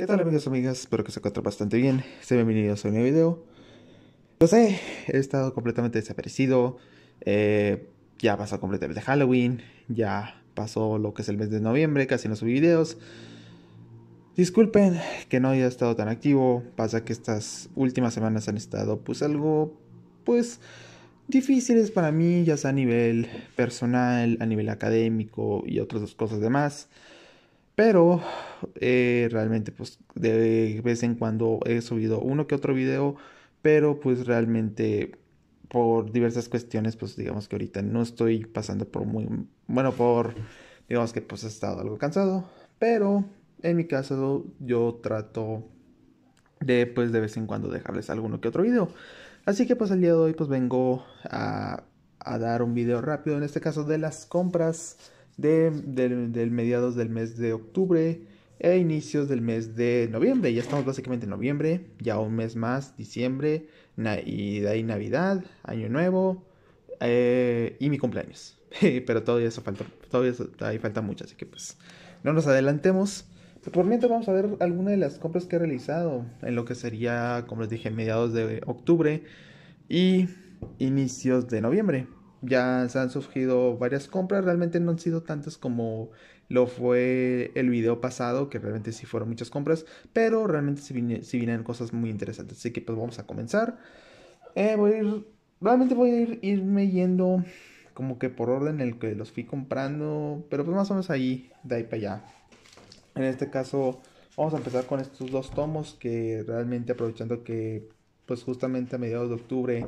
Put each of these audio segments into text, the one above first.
¿Qué tal amigos y amigas? Espero que se encuentren bastante bien. Sean bienvenidos a un nuevo video. Lo sé, he estado completamente desaparecido. Eh, ya pasó completamente Halloween. Ya pasó lo que es el mes de noviembre. Casi no subí videos. Disculpen que no haya estado tan activo. Pasa que estas últimas semanas han estado pues algo pues difíciles para mí, ya sea a nivel personal, a nivel académico y otras dos cosas demás. Pero eh, realmente pues de vez en cuando he subido uno que otro video, pero pues realmente por diversas cuestiones pues digamos que ahorita no estoy pasando por muy bueno por digamos que pues he estado algo cansado, pero en mi caso yo trato de pues de vez en cuando dejarles alguno que otro video. Así que pues el día de hoy pues vengo a, a dar un video rápido, en este caso de las compras de, del, mediados del mes de octubre e inicios del mes de noviembre. Ya estamos básicamente en noviembre, ya un mes más, diciembre, y de ahí Navidad, Año Nuevo eh, y mi cumpleaños. Pero todavía eso falta, todavía eso, ahí falta mucho, así que pues no nos adelantemos. Por mientras vamos a ver algunas de las compras que he realizado en lo que sería, como les dije, mediados de octubre y inicios de noviembre ya se han surgido varias compras, realmente no han sido tantas como lo fue el video pasado, que realmente sí fueron muchas compras, pero realmente sí, vinieron cosas muy interesantes. Así que pues vamos a comenzar. Eh, voy realmente voy a ir, irme yendo como que por orden el que los fui comprando, pero pues más o menos ahí, de ahí para allá. En este caso, vamos a empezar con estos dos tomos que realmente aprovechando que pues justamente a mediados de octubre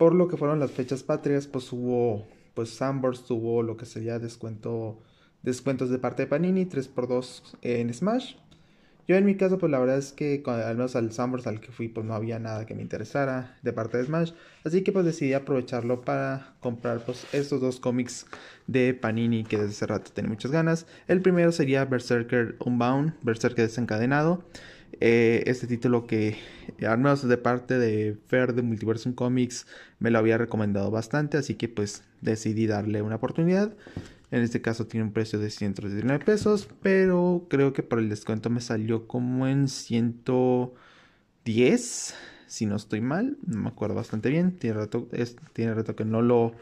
por lo que fueron las fechas patrias, pues hubo, pues Sunburst tuvo lo que sería descuento, descuentos de parte de Panini, 3x2 en Smash. Yo en mi caso, pues la verdad es que al menos al Sunburst al que fui, pues no había nada que me interesara de parte de Smash. Así que pues decidí aprovecharlo para comprar pues estos dos cómics de Panini que desde hace rato tenía muchas ganas. El primero sería Berserker Unbound, Berserker Desencadenado. Eh, este título que, eh, al menos de parte de Fer de Multiversum Comics, me lo había recomendado bastante, así que pues decidí darle una oportunidad. En este caso tiene un precio de 119 pesos, pero creo que por el descuento me salió como en 110, si no estoy mal, no me acuerdo bastante bien, tiene rato, tiene rato que no lo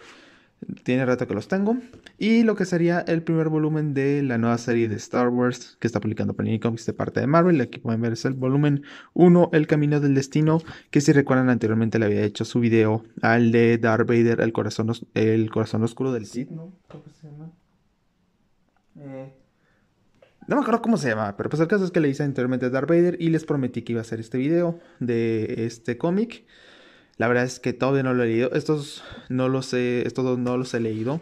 tiene rato que los tengo. Y lo que sería el primer volumen de la nueva serie de Star Wars que está publicando Panini Comics de parte de Marvel. Aquí pueden ver es el volumen 1, El Camino del Destino, que si recuerdan anteriormente le había hecho su video al de Darth Vader, El Corazón, el corazón Oscuro del Sith, ¿no? se llama. Eh, no me acuerdo cómo se llama, pero pues el caso es que le hice anteriormente a Darth Vader y les prometí que iba a hacer este video de este cómic. La verdad es que todavía no lo he leído. Estos no los he, estos dos no los he leído.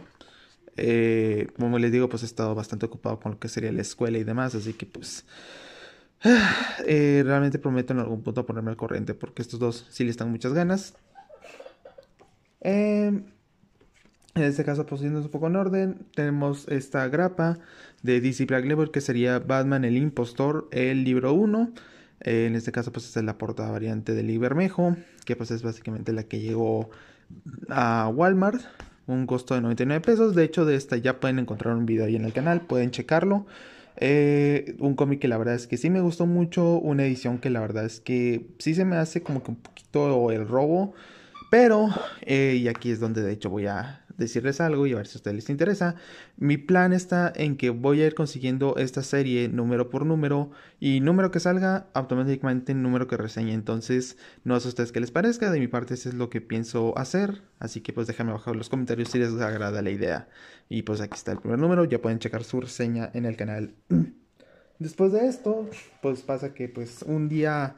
Eh, como les digo, pues he estado bastante ocupado con lo que sería la escuela y demás. Así que pues... Eh, realmente prometo en algún punto ponerme al corriente porque estos dos sí le están muchas ganas. Em, en este caso, poseyendo pues, un poco en orden, tenemos esta grapa de DC Black Label que sería Batman el Impostor, el libro 1. Eh, en este caso, pues esta es la portada variante del Ibermejo, que pues es básicamente la que llegó a Walmart. Un costo de 99 pesos. De hecho, de esta ya pueden encontrar un video ahí en el canal. Pueden checarlo. Eh, un cómic que la verdad es que sí me gustó mucho. Una edición que la verdad es que sí se me hace como que un poquito el robo. Pero, eh, y aquí es donde de hecho voy a decirles algo y a ver si a ustedes les interesa. Mi plan está en que voy a ir consiguiendo esta serie número por número y número que salga, automáticamente número que reseñe. Entonces, no sé a ustedes qué les parezca, de mi parte eso es lo que pienso hacer, así que pues déjame abajo en los comentarios si les agrada la idea. Y pues aquí está el primer número, ya pueden checar su reseña en el canal. Después de esto, pues pasa que pues un día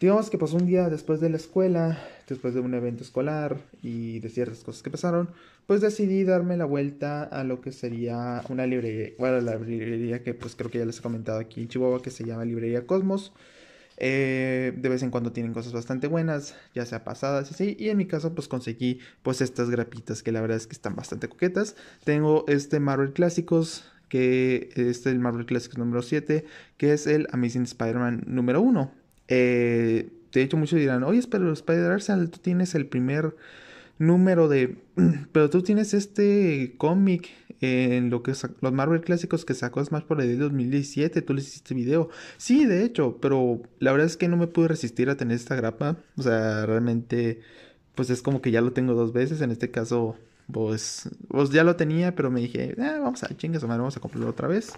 Digamos que pues un día después de la escuela, después de un evento escolar y de ciertas cosas que pasaron, pues decidí darme la vuelta a lo que sería una librería, bueno, la librería que pues creo que ya les he comentado aquí en Chihuahua que se llama Librería Cosmos. Eh, de vez en cuando tienen cosas bastante buenas, ya sea pasadas y así. Y en mi caso, pues conseguí pues estas grapitas que la verdad es que están bastante coquetas. Tengo este Marvel Clásicos, que es el Marvel Clásicos número 7, que es el Amazing Spider-Man número 1. Eh, de hecho, muchos dirán, oye, pero spider man tú tienes el primer número de... Pero tú tienes este cómic en lo que los Marvel clásicos que sacó Smash por el 2017, tú le hiciste video. Sí, de hecho, pero la verdad es que no me pude resistir a tener esta grapa. O sea, realmente, pues es como que ya lo tengo dos veces. En este caso, pues, pues ya lo tenía, pero me dije, ah, vamos a chingas, vamos a comprarlo otra vez.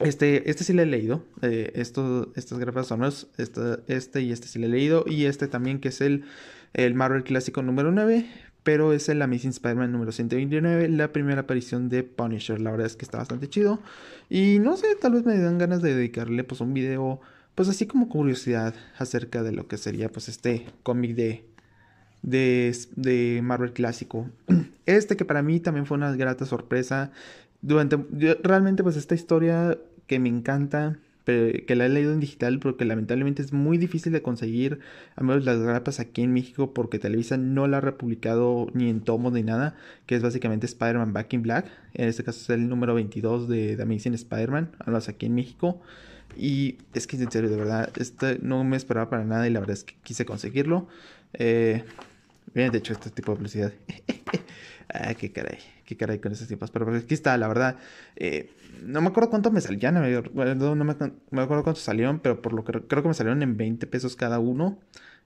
Este, este, sí le he leído, eh, estas gráficas son este, este y este sí le he leído, y este también que es el, el Marvel Clásico número 9, pero es el Amazing Spider-Man número 129, la primera aparición de Punisher, la verdad es que está bastante chido, y no sé, tal vez me dan ganas de dedicarle pues un video, pues así como curiosidad acerca de lo que sería pues este cómic de, de, de, Marvel clásico. Este que para mí también fue una grata sorpresa durante, realmente pues esta historia que me encanta, que la he leído en digital porque lamentablemente es muy difícil de conseguir, a menos las grapas aquí en México porque Televisa no la ha republicado ni en tomo ni nada, que es básicamente Spider-Man Back in Black, en este caso es el número 22 de The Amazing Spider-Man, además aquí en México. Y es que en serio, de verdad, este no me esperaba para nada y la verdad es que quise conseguirlo. Eh, bien, de hecho, este tipo de publicidad. ¡Ay ah, qué caray, qué caray con esos tiempos. Pero pues, aquí está, la verdad. Eh, no me acuerdo cuánto me salían, no, me, acuerdo cuánto salieron, pero por lo que creo que me salieron en 20 pesos cada uno.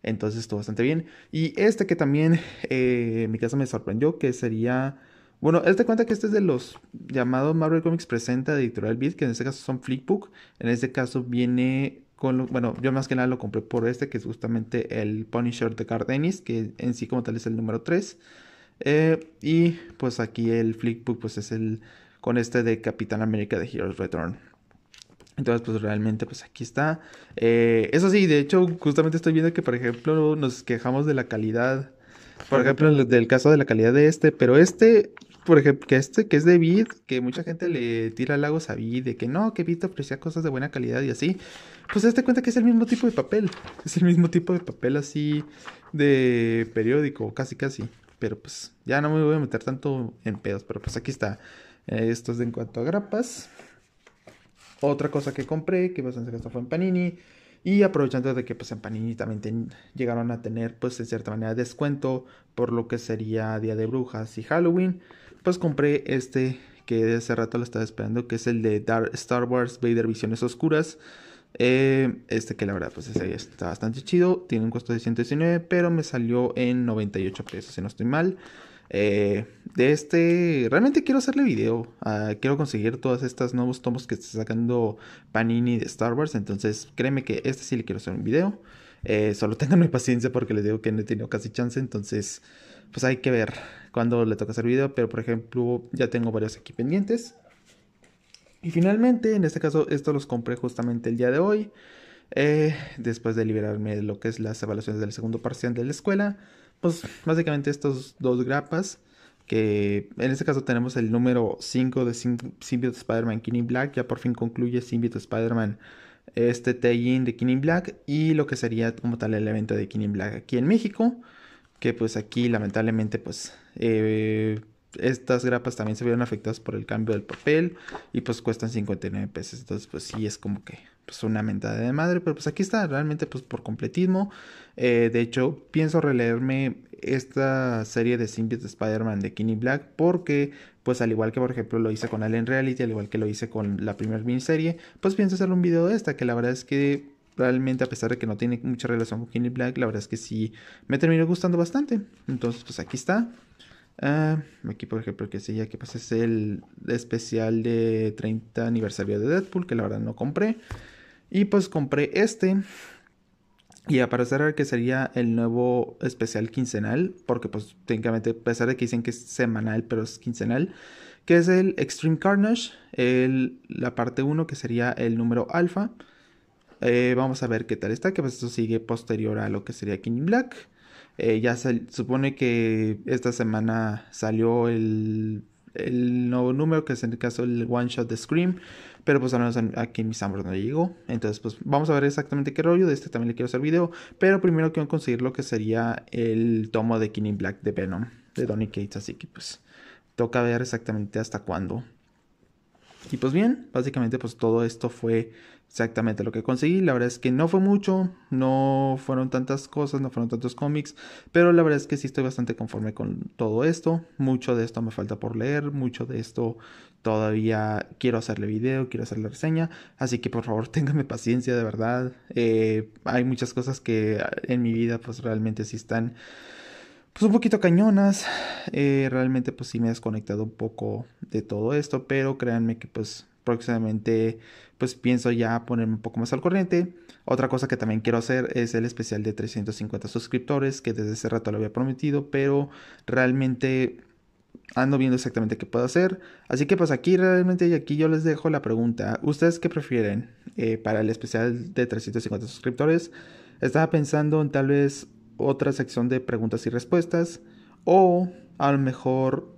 Entonces estuvo bastante bien. Y este que también eh, en mi casa me sorprendió, que sería... Bueno, este cuenta que este es de los llamados Marvel Comics Presenta de Editorial Beat, que en este caso son Flickbook. En este caso viene con... bueno, yo más que nada lo compré por este, que es justamente el Punisher de Gardenis, que en sí como tal es el número 3. Eh, y pues aquí el flickbook pues, pues es el con este de Capitán América de Heroes Return. Entonces, pues realmente, pues aquí está. Eh, eso sí, de hecho, justamente estoy viendo que, por ejemplo, nos quejamos de la calidad. Por ejemplo, del caso de la calidad de este. Pero este, por ejemplo, que este, que es de Vid, que mucha gente le tira halagos a Vid, de que no, que Vid ofrecía cosas de buena calidad y así. Pues este cuenta que es el mismo tipo de papel. Es el mismo tipo de papel así de periódico, casi casi. Pero pues ya no me voy a meter tanto en pedos. Pero pues aquí está. estos eh, esto es de en cuanto a grapas. Otra cosa que compré, que bastante esto fue en Panini. Y aprovechando de que pues en Panini también llegaron a tener pues en cierta manera descuento por lo que sería Día de Brujas y Halloween, pues compré este que de hace rato lo estaba esperando, que es el de Star Wars Vader Visiones Oscuras. Eh, este que la verdad, pues está bastante chido. Tiene un costo de 119, pero me salió en 98 pesos, si no estoy mal. Eh, de este, realmente quiero hacerle video. Ah, quiero conseguir todas estas nuevos tomos que está sacando Panini de Star Wars. Entonces, créeme que este sí le quiero hacer un video. Eh, solo tengan mi paciencia porque les digo que no he tenido casi chance. Entonces, pues hay que ver cuando le toca hacer video. Pero, por ejemplo, ya tengo varios aquí pendientes. Y finalmente, en este caso, esto los compré justamente el día de hoy, eh, después de liberarme de lo que es las evaluaciones del segundo parcial de la escuela. Pues básicamente estos dos grapas, que en este caso tenemos el número 5 de Symbiote Spider-Man Kinney Black, ya por fin concluye Symbiote Spider-Man este tag-in de Kinney Black y lo que sería como tal el evento de Kinney Black aquí en México, que pues aquí lamentablemente pues... Eh, estas grapas también se vieron afectadas por el cambio del papel y pues cuestan 59 pesos. Entonces pues sí es como que pues una mentada de madre, pero pues aquí está realmente pues por completismo. Eh, de hecho pienso releerme esta serie de de Spider-Man de Kenny Black porque pues al igual que por ejemplo lo hice con allen Reality, al igual que lo hice con la primera miniserie, pues pienso hacer un video de esta que la verdad es que realmente a pesar de que no tiene mucha relación con Kenny Black, la verdad es que sí me terminó gustando bastante. Entonces pues aquí está. Ah, aquí, por ejemplo, que ya que es el especial de 30 aniversario de Deadpool, que la verdad no compré. Y pues compré este. Y a que sería el nuevo especial quincenal, porque pues técnicamente, a pesar de que dicen que es semanal, pero es quincenal, que es el Extreme Carnage, la parte 1, que sería el número alfa. Eh, vamos a ver qué tal está, que pues esto sigue posterior a lo que sería King Black. Eh, ya se supone que esta semana salió el, nuevo número, que es en el caso el One Shot de Scream. Pero pues al menos aquí en mis amigos no llegó. Entonces pues vamos a ver exactamente qué rollo. De este también le quiero hacer video. Pero primero quiero conseguir lo que sería el tomo de King Black de Venom. De Donny Cates. Así que pues toca ver exactamente hasta cuándo. Y pues bien, básicamente pues todo esto fue exactamente lo que conseguí. La verdad es que no fue mucho, no fueron tantas cosas, no fueron tantos cómics, pero la verdad es que sí estoy bastante conforme con todo esto. Mucho de esto me falta por leer, mucho de esto todavía quiero hacerle video, quiero hacerle reseña, así que por favor ténganme paciencia de verdad. Eh, hay muchas cosas que ah, en mi vida pues realmente sí están pues un poquito cañonas. Eh, realmente pues sí me he desconectado un poco de todo esto, pero créanme que pues próximamente pues pienso ya ponerme un poco más al corriente. Otra cosa que también quiero hacer es el especial de 350 suscriptores, que desde ese rato lo había prometido, pero realmente ando viendo exactamente qué puedo hacer. Así que pues aquí realmente y aquí yo les dejo la pregunta. ¿Ustedes qué prefieren eh, para el especial de 350 suscriptores? Estaba pensando en tal vez otra sección de preguntas y respuestas o a lo mejor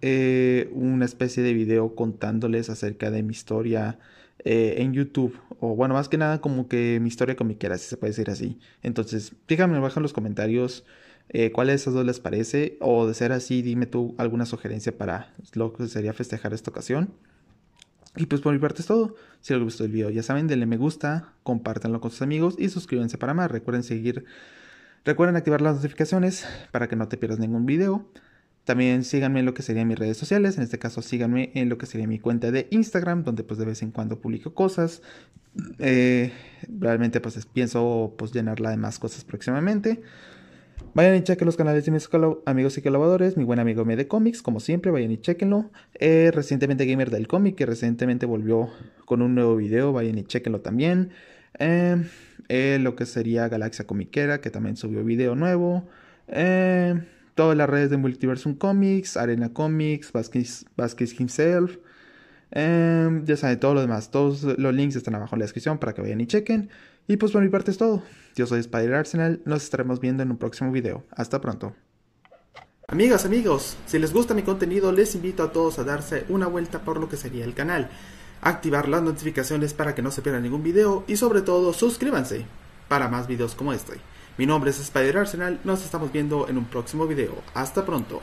eh, una especie de video contándoles acerca de mi historia eh, en YouTube o bueno más que nada como que mi historia quiera. si se puede decir así entonces díganme abajo en los comentarios eh, cuál de esas dos les parece o de ser así dime tú alguna sugerencia para lo que sería festejar esta ocasión y pues por mi parte es todo. Si les gustó el video, ya saben, denle me gusta, compártanlo con sus amigos y suscríbanse para más. Recuerden seguir Recuerden activar las notificaciones para que no te pierdas ningún video. También síganme en lo que serían mis redes sociales, en este caso síganme en lo que sería mi cuenta de Instagram, donde pues de vez en cuando publico cosas. Eh, realmente pues pienso pues llenarla de más cosas próximamente. Vayan y chequen los canales de mis amigos y colaboradores, mi buen amigo Mede Comics, como siempre, vayan y chequenlo. Eh, recientemente Gamer del cómic, que recientemente volvió con un nuevo video, vayan y chequenlo también. Eh, lo que sería Galaxia Comiquera, que también subió video nuevo. Eh, todas las redes de Multiversum Comics, Arena Comics, Vasquez, Himself. Eh, ya saben, todo lo demás. Todos los links están abajo en la descripción para que vayan y chequen. Y pues por mi parte es todo. Yo soy Spider Arsenal. Nos estaremos viendo en un próximo video. Hasta pronto. Amigas, amigos, si les gusta mi contenido, les invito a todos a darse una vuelta por lo que sería el canal activar las notificaciones para que no se pierda ningún video y sobre todo suscríbanse para más videos como este. Mi nombre es Spider Arsenal, nos estamos viendo en un próximo video. Hasta pronto.